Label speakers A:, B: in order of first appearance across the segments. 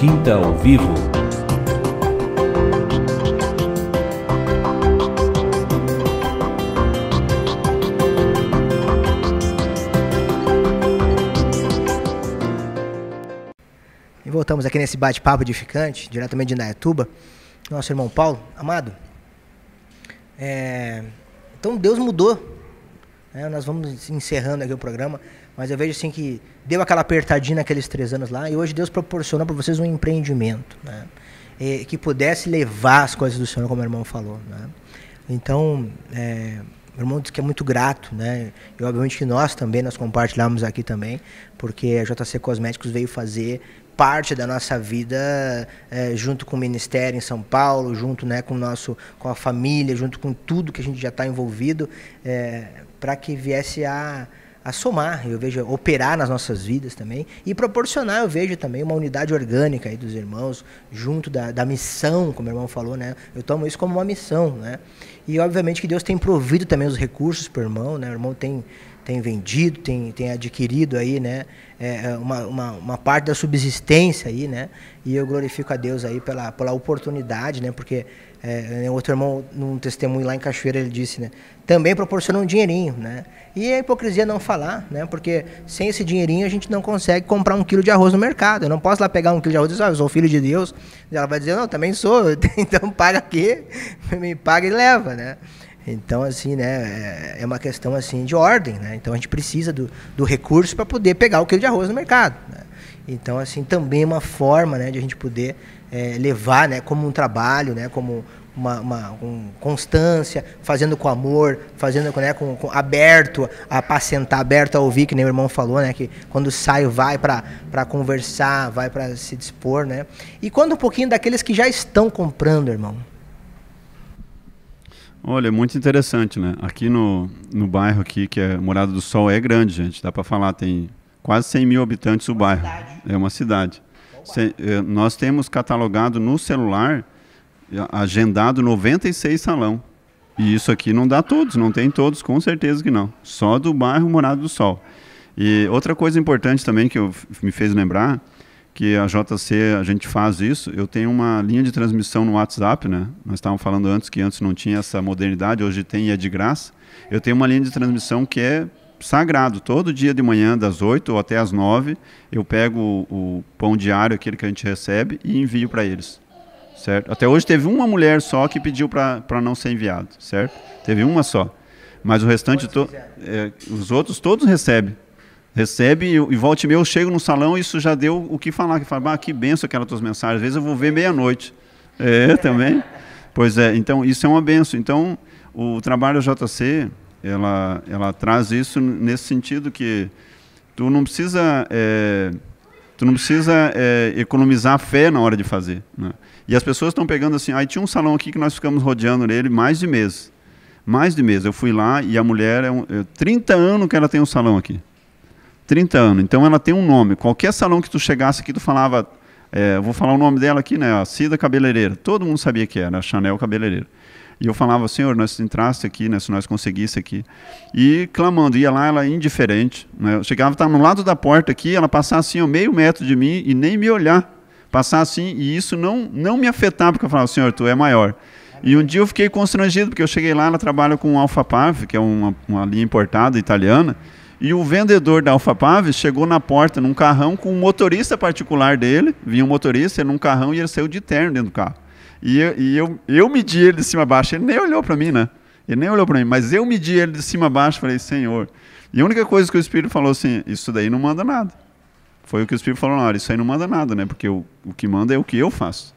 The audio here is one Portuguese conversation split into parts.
A: Quinta ao Vivo.
B: E voltamos aqui nesse bate-papo edificante, diretamente de Nayatuba. Nosso irmão Paulo, amado. É... Então Deus mudou. É, nós vamos encerrando aqui o programa mas eu vejo assim que deu aquela apertadinha naqueles três anos lá e hoje Deus proporcionou para vocês um empreendimento, né? E, que pudesse levar as coisas do Senhor, como o irmão falou, né? Então, é, meu irmão diz que é muito grato, né? E obviamente que nós também, nós compartilhamos aqui também, porque a JC Cosméticos veio fazer parte da nossa vida é, junto com o ministério em São Paulo, junto né, com nosso com a família, junto com tudo que a gente já está envolvido, é, para que viesse a a somar, eu vejo operar nas nossas vidas também e proporcionar, eu vejo também uma unidade orgânica aí dos irmãos junto da, da missão, como o irmão falou, né? Eu tomo isso como uma missão, né? E obviamente que Deus tem provido também os recursos para o irmão, né? O irmão tem tem vendido, tem, tem adquirido aí, né? É, é, uma, uma, uma, parte da subsistência aí, né? E eu glorifico a Deus aí pela, pela oportunidade, né? Porque é, né, outro irmão, num testemunho lá em Cachoeira, ele disse, né? Também proporcionou um dinheirinho, né? E a é hipocrisia não falar, né? Porque sem esse dinheirinho a gente não consegue comprar um quilo de arroz no mercado. Eu não posso lá pegar um quilo de arroz e dizer, ah, eu sou filho de Deus. E ela vai dizer, não, também sou, então paga aqui, me paga e leva, né? Então, assim, né, é, é uma questão assim de ordem, né? Então a gente precisa do, do recurso para poder pegar o quilo de arroz no mercado. Né? Então, assim, também é uma forma né, de a gente poder é, levar né, como um trabalho, né, como uma, uma um constância, fazendo com amor, fazendo né, com, com, aberto a apacentar, aberto a ouvir, que nem o irmão falou, né, que quando sai vai para conversar, vai para se dispor. Né? E quando um pouquinho daqueles que já estão comprando, irmão.
A: Olha, é muito interessante, né? Aqui no, no bairro aqui, que é Morada do Sol, é grande, gente. Dá para falar, tem quase 100 mil habitantes o bairro. Cidade. É uma cidade. Se, eh, é, nós temos catalogado no celular, é, agendado 96 salão. E isso aqui não dá todos, não tem todos, com certeza que não. Só do bairro Morado do Sol. E outra coisa importante também que eu, me fez lembrar porque a JC a gente faz isso. Eu tenho uma linha de transmissão no WhatsApp, né? Nós estávamos falando antes que antes não tinha essa modernidade, hoje tem e é de graça. Eu tenho uma linha de transmissão que é sagrado. Todo dia de manhã, das 8 ou até as 9, eu pego o, pão diário, aquele que a gente recebe, e envio para eles. Certo? Até hoje teve uma mulher só que pediu para não ser enviado, certo? Teve uma só. Mas o restante, to, é, os outros todos recebem recebe e, volte meu, eu chego no salão e isso já deu o que falar, que fala, ah, que benção aquelas tuas mensagens, às vezes eu vou ver meia-noite. É, também. Pois é, então isso é uma benção. Então, o trabalho JC, ela, ela traz isso nesse sentido que tu não precisa, é, tu não precisa é, economizar fé na hora de fazer. Né? E as pessoas estão pegando assim, aí ah, tinha um salão aqui que nós ficamos rodeando nele mais de meses. Mais de meses. Eu fui lá e a mulher, é um, 30 é, anos que ela tem um salão aqui. 30 anos. Então ela tem um nome. Qualquer salão que tu chegasse aqui, tu falava. É, vou falar o nome dela aqui, né? A Cida Cabeleireira. Todo mundo sabia que era, a Chanel Cabeleireira. E eu falava, senhor, nós entrasse aqui, né, se nós conseguisse aqui. E clamando, ia lá, ela indiferente. Né? Eu chegava, estava no lado da porta aqui, ela passava assim, meio metro de mim e nem me olhar. Passar assim, e isso não, não me afetava, porque eu falava, senhor, tu é maior. E um dia eu fiquei constrangido, porque eu cheguei lá, ela trabalha com Pav, que é uma, uma linha importada italiana, e o vendedor da Alfa Alfapaves chegou na porta num carrão com um motorista particular dele. Vinha um motorista num carrão e ele saiu de terno dentro do carro. E, eu, e eu, eu medi ele de cima a baixo. Ele nem olhou para mim, né? Ele nem olhou para mim, mas eu medi ele de cima a baixo. Falei, Senhor. E a única coisa que o Espírito falou assim: Isso daí não manda nada. Foi o que o Espírito falou na hora: Isso aí não manda nada, né? Porque o, o que manda é o que eu faço.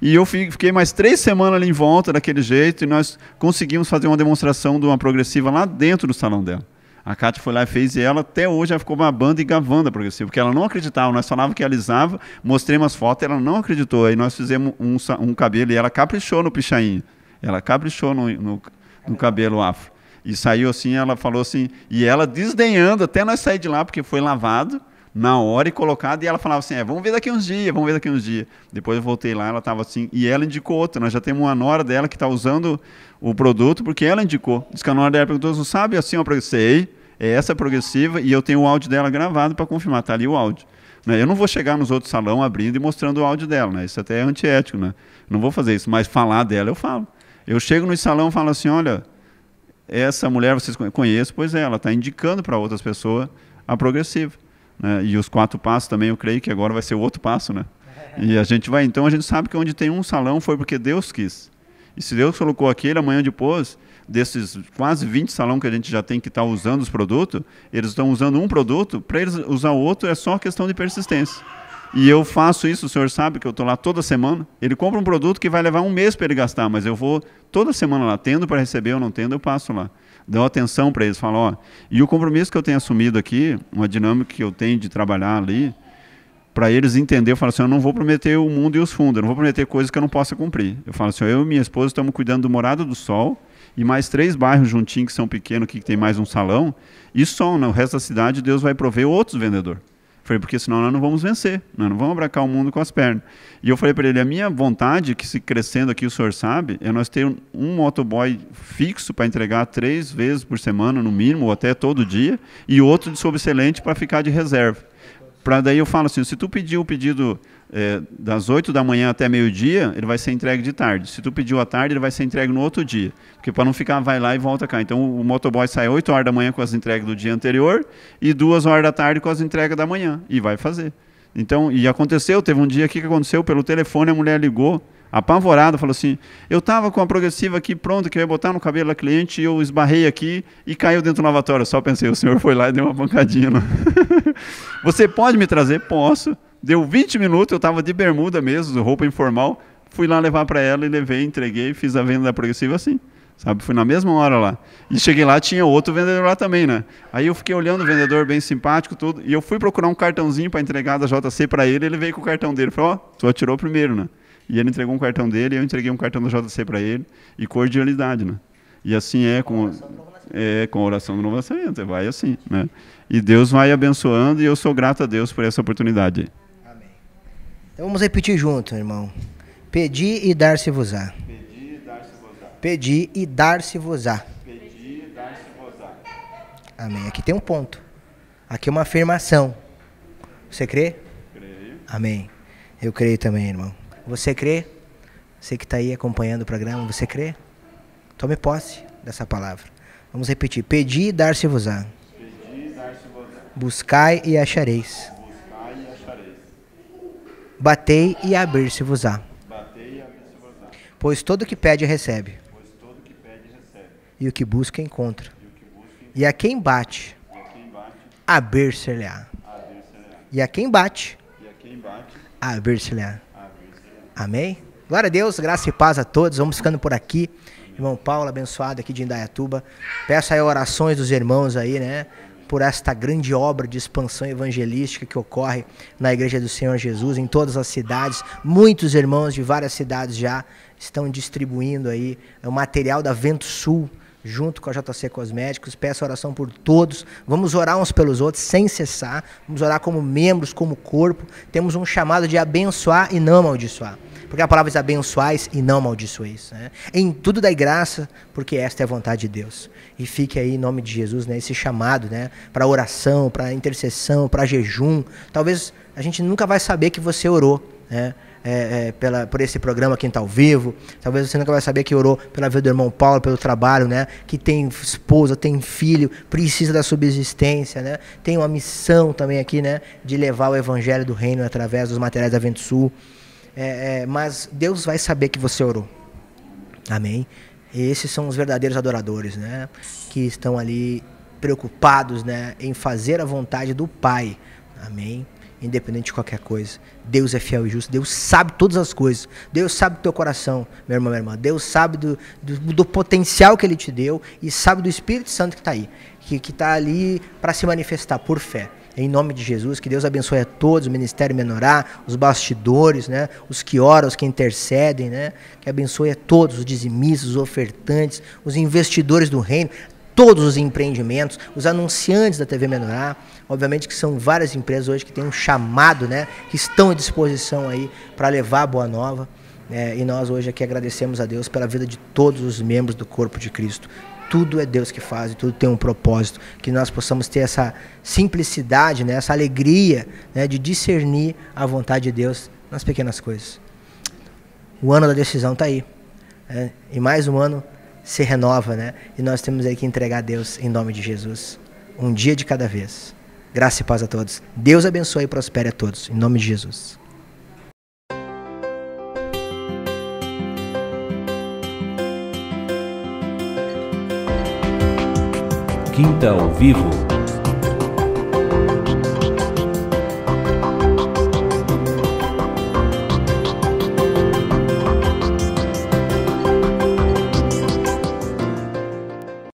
A: E eu fiquei mais três semanas ali em volta daquele jeito e nós conseguimos fazer uma demonstração de uma progressiva lá dentro do salão dela. A Cátia foi lá e fez, e ela até hoje ela ficou babando e gavando a progressiva, porque ela não acreditava, nós falávamos que alisava, mostrei umas fotos, ela não acreditou, aí nós fizemos um, um cabelo, e ela caprichou no pichainho, ela caprichou no, no, no cabelo afro. E saiu assim, ela falou assim, e ela desdenhando, até nós sair de lá, porque foi lavado, na hora e colocado, e ela falava assim, é, vamos ver daqui uns dias, vamos ver daqui uns dias. Depois eu voltei lá, ela estava assim, e ela indicou outra, nós já temos uma nora dela que está usando o produto, porque ela indicou. Diz que a nora dela perguntou, não sabe assim, eu falei, sei, é essa é progressiva e eu tenho o áudio dela gravado para confirmar, tá ali o áudio. Né? Eu não vou chegar nos outros salão abrindo e mostrando o áudio dela, né? Isso até é antiético, né? Não vou fazer isso, mas falar dela eu falo. Eu chego no salão e falo assim, olha, essa mulher vocês conhecem, pois é, ela está indicando para outras pessoas a progressiva. Né? E os quatro passos também, eu creio que agora vai ser o outro passo, né? E a gente vai, então a gente sabe que onde tem um salão foi porque Deus quis. E se Deus colocou aquele amanhã depois, desses quase 20 salões que a gente já tem que estar tá usando os produtos, eles estão usando um produto, para eles usar o outro é só questão de persistência. E eu faço isso, o senhor sabe que eu estou lá toda semana. Ele compra um produto que vai levar um mês para ele gastar, mas eu vou toda semana lá, tendo para receber ou não tendo, eu passo lá. Dou atenção para eles, falo, ó. E o compromisso que eu tenho assumido aqui, uma dinâmica que eu tenho de trabalhar ali, para eles entender, eu falo assim, eu não vou prometer o mundo e os fundos, eu não vou prometer coisas que eu não possa cumprir. Eu falo assim, eu e minha esposa estamos cuidando do morado do Sol, e mais três bairros juntinhos que são pequenos, que tem mais um salão, e só no né? resto da cidade Deus vai prover outros vendedores. Falei, porque senão nós não vamos vencer, nós não vamos abracar o mundo com as pernas. E eu falei para ele, a minha vontade, que se crescendo aqui o senhor sabe, é nós ter um, motoboy fixo para entregar três vezes por semana, no mínimo, ou até todo dia, e outro de sub-excelente para ficar de reserva. Para daí eu falo assim, se tu pedir o pedido é, das 8 da manhã até meio-dia, ele vai ser entregue de tarde. Se tu pediu à tarde, ele vai ser entregue no outro dia. Porque para não ficar, vai lá e volta cá. Então o motoboy sai 8 horas da manhã com as entregas do dia anterior e 2 horas da tarde com as entregas da manhã. E vai fazer. Então, e aconteceu, teve um dia aqui que aconteceu, pelo telefone a mulher ligou, apavorada, falou assim: Eu estava com a progressiva aqui pronta, que eu ia botar no cabelo da cliente, e eu esbarrei aqui e caiu dentro do lavatório. só pensei, o senhor foi lá e deu uma pancadinha. Você pode me trazer? Posso. Deu 20 minutos, eu estava de bermuda mesmo, roupa informal. Fui lá levar para ela e levei, entreguei, fiz a venda progressiva assim. Sabe, fui na mesma hora lá. E cheguei lá, tinha outro vendedor lá também, né? Aí eu fiquei olhando o vendedor bem simpático, tudo. E eu fui procurar um cartãozinho para entregar da JC para ele. Ele veio com o cartão dele. Falou: Ó, oh, tu atirou primeiro, né? E ele entregou um cartão dele, e eu entreguei um cartão da JC para ele. E cordialidade, né? E assim é com, é, com a oração do Novo Nascimento. É, vai assim, né? E Deus vai abençoando e eu sou grato a Deus por essa oportunidade.
B: Então vamos repetir junto, irmão. Pedir e dar-se-vos-á.
A: Pedir e dar-se-vos-á.
B: Pedir e dar-se-vos-á. Amém. Aqui tem um ponto. Aqui é uma afirmação. Você crê? Creio. Amém. Eu creio também, irmão. Você crê? Você que está aí acompanhando o programa, você crê? Tome posse dessa palavra. Vamos repetir. Pedir e dar-se-vos-á. Dar Buscai e achareis. Batei e abrir-se-vos-á. Pois todo que pede recebe. Pois todo que pede recebe. E o que busca encontra. E, que busca, encontra. e a quem bate, bate abrir-se-lhe-á. E a quem bate, abrir-se-lhe-á. Amém? Glória a Deus, graça e paz a todos. Vamos ficando por aqui. Irmão Paulo, abençoado aqui de Indaiatuba. Peço aí orações dos irmãos aí, né? por esta grande obra de expansão evangelística que ocorre na Igreja do Senhor Jesus em todas as cidades. Muitos irmãos de várias cidades já estão distribuindo aí é, o material da Vento Sul junto com a JC Cosméticos. Peço oração por todos. Vamos orar uns pelos outros sem cessar. Vamos orar como membros, como corpo. Temos um chamado de abençoar e não amaldiçoar porque a palavra diz abençoais e não maldiçoeis. Né? Em tudo dai graça, porque esta é a vontade de Deus. E fique aí, em nome de Jesus, né, esse chamado né, para oração, para intercessão, para jejum. Talvez a gente nunca vai saber que você orou. Né? É, é, pela, por esse programa Quem Está ao Vivo. Talvez você nunca vai saber que orou pela vida do irmão Paulo, pelo trabalho, né? Que tem esposa, tem filho, precisa da subsistência, né? Tem uma missão também aqui, né? De levar o evangelho do reino através dos materiais da Vento Sul. É, é, mas Deus vai saber que você orou. Amém? Esses são os verdadeiros adoradores, né? Que estão ali preocupados, né? Em fazer a vontade do Pai. Amém? Independente de qualquer coisa. Deus é fiel e justo. Deus sabe todas as coisas. Deus sabe do teu coração, meu irmão, minha irmã. Deus sabe do, do, do potencial que Ele te deu e sabe do Espírito Santo que está aí. Que está ali para se manifestar por fé. Em nome de Jesus, que Deus abençoe a todos, o Ministério Menorá, os bastidores, né? Os que oram, os que intercedem, né? Que abençoe a todos, os dizimistas, os ofertantes, os investidores do reino, todos os empreendimentos, os anunciantes da TV Menorá, obviamente que são várias empresas hoje que têm um chamado, né, que estão à disposição aí para levar a boa nova. É, e nós hoje aqui agradecemos a Deus pela vida de todos os membros do corpo de Cristo tudo é Deus que faz, tudo tem um propósito, que nós possamos ter essa simplicidade, né, essa alegria né, de discernir a vontade de Deus nas pequenas coisas. O ano da decisão está aí. Né? E mais um ano se renova, né? E nós temos aí que entregar a Deus em nome de Jesus. Um dia de cada vez. Graça e paz a todos. Deus abençoe e prospere a todos. Em nome de Jesus. Quinta
A: ao Vivo.